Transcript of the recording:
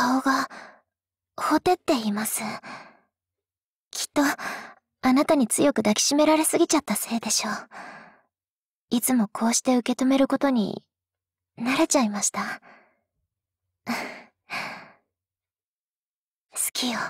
顔が、ほてっています。きっと、あなたに強く抱きしめられすぎちゃったせいでしょう。いつもこうして受け止めることに、慣れちゃいました。好きよ。